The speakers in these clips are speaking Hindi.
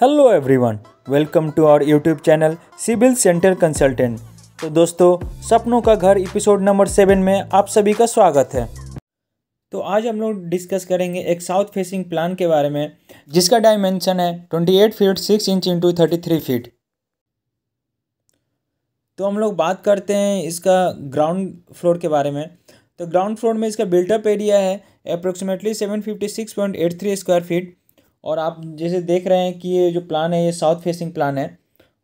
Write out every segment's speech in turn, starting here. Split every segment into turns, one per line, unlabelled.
hello everyone welcome to our YouTube channel civil centre consultant तो दोस्तों सपनों का घर एपिसोड नंबर सेवन में आप सभी का स्वागत है तो आज हम लोग डिस्कस करेंगे एक साउथ फेसिंग प्लान के बारे में जिसका डायमेंशन है twenty eight feet six inch into thirty three feet तो हम लोग बात करते हैं इसका ग्राउंड फ्लोर के बारे में तो ग्राउंड फ्लोर में इसका बिल्टअप एरिया है approximately seven fifty six point eight three square feet और आप जैसे देख रहे हैं कि ये जो प्लान है ये साउथ फेसिंग प्लान है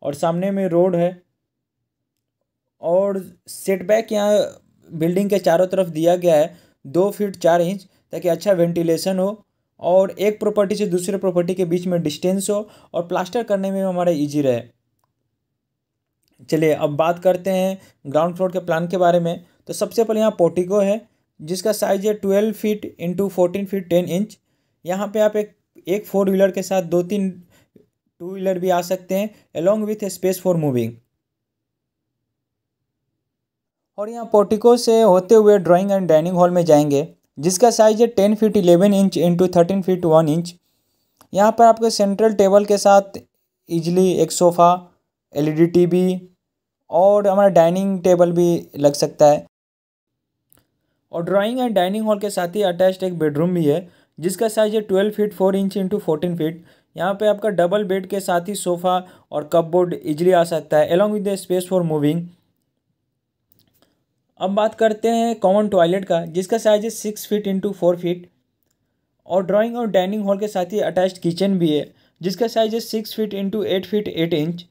और सामने में रोड है और सेटबैक यहाँ बिल्डिंग के चारों तरफ दिया गया है दो फीट चार इंच ताकि अच्छा वेंटिलेशन हो और एक प्रॉपर्टी से दूसरे प्रॉपर्टी के बीच में डिस्टेंस हो और प्लास्टर करने में हमारा इजी रहे चलिए अब बात करते हैं ग्राउंड फ्लोर के प्लान के बारे में तो सबसे पहले यहाँ पोटिको है जिसका साइज है twelve feet into fourteen feet ten inch यहाँ पे आप एक एक फोर व्हीलर के साथ दो तीन टू व्हीलर भी आ सकते हैं along with space for moving और यहाँ पोर्टिको से होते हुए ड्राइंग एंड डाइनिंग हॉल में जाएंगे जिसका साइज है ten feet eleven inch into thirteen feet one inch यहाँ पर आपके सेंट्रल टेबल के साथ इजली एक सोफ़ा एलईडी टीवी और हमारा डाइनिंग टेबल भी लग सकता है और ड्राइंग एंड डाइनिंग हॉल के साथ ही अटैच्ड एक बेडरूम भी है जिसका साइज़ है twelve feet four inch into fourteen feet यहाँ पे आपका डबल बेड के साथ ही सोफ़ा और कप बोर्ड इजली आ सकता है along with space for moving अब बात करते हैं कॉमन टॉयलेट का जिसका साइज़ है six feet into four feet और ड्राइंग और डाइनिंग हॉल के साथ ही अटैच किचन भी है जिसका साइज़ है six feet into eight feet eight inch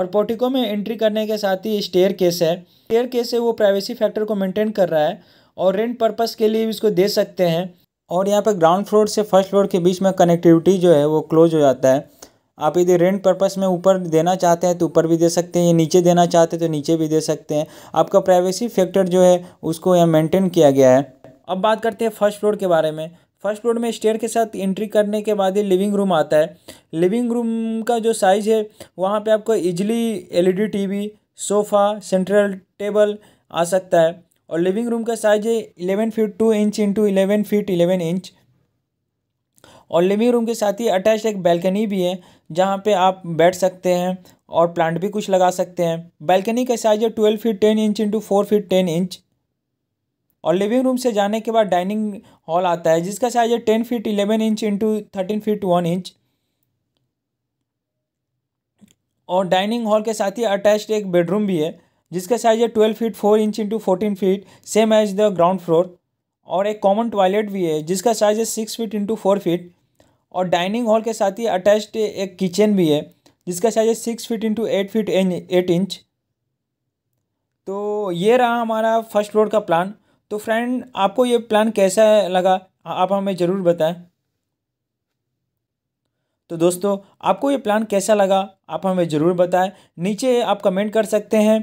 और पोटिको में एंट्री करने के साथ ही स्टेयर केस है स्टेयर केस है वो प्राइवेसी फैक्टर को मेंटेन कर रहा है और रेंट पर्पस के लिए भी इसको दे सकते हैं और यहाँ पर ग्राउंड फ्लोर से फर्स्ट फ्लोर के बीच में कनेक्टिविटी जो है वो क्लोज हो जाता है आप यदि रेंट पर्पस में ऊपर देना चाहते हैं तो ऊपर भी दे सकते हैं या नीचे देना चाहते हैं तो नीचे भी दे सकते हैं आपका प्राइवेसी फैक्टर जो है उसको यहाँ मेंटेन किया गया है अब बात करते हैं फर्स्ट फ्लोर के बारे में फर्स्ट फ्लोर में स्टेयर के साथ एंट्री करने के बाद ही लिविंग रूम आता है लिविंग रूम का जो साइज़ है वहाँ पर आपको easily L TV sofa central table आ सकता है और लिविंग रूम का साइज है eleven feet two inch into eleven feet eleven inch और लिविंग रूम के साथ ही अटैच एक बैल्कनी भी है जहाँ पे आप बैठ सकते हैं और प्लांट भी कुछ लगा सकते हैं बैल्कनी का साइज है twelve feet ten inch into four feet ten inch और लिविंग रूम से जाने के बाद डाइनिंग हॉल आता है जिसका साइज है ten feet eleven inch into thirteen feet one inch और डाइनिंग हॉल के साथ ही अटैच्ड एक बेडरूम भी है जिसका साइज़ है twelve feet four inch into fourteen feet same as the ground floor और एक कॉमन टॉयलेट भी है जिसका साइज़ है six feet into four feet और डाइनिंग हॉल के साथ ही अटैच्ड एक किचन भी है जिसका साइज़ है six feet into eight feet eight inch तो ये रहा हमारा फर्स्ट फ्लोर का प्लान तो फ्रेंड आपको ये प्लान कैसा लगा आप हमें ज़रूर बताएं तो दोस्तों आपको ये प्लान कैसा लगा आप हमें ज़रूर बताएं नीचे आप कमेंट कर सकते हैं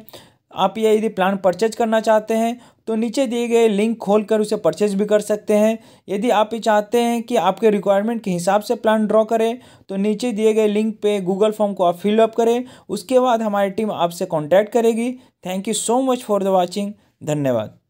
आप ये यदि प्लान परचेज करना चाहते हैं तो नीचे दिए गए लिंक खोलकर उसे परचेज भी कर सकते हैं यदि आप ये चाहते हैं कि आपके रिक्वायरमेंट के हिसाब से प्लान ड्रॉ करें तो नीचे दिए गए लिंक पे गूगल फॉर्म को आप फिलअप करें उसके बाद हमारी टीम आपसे कॉन्टैक्ट करेगी thank you so much for the watching धन्यवाद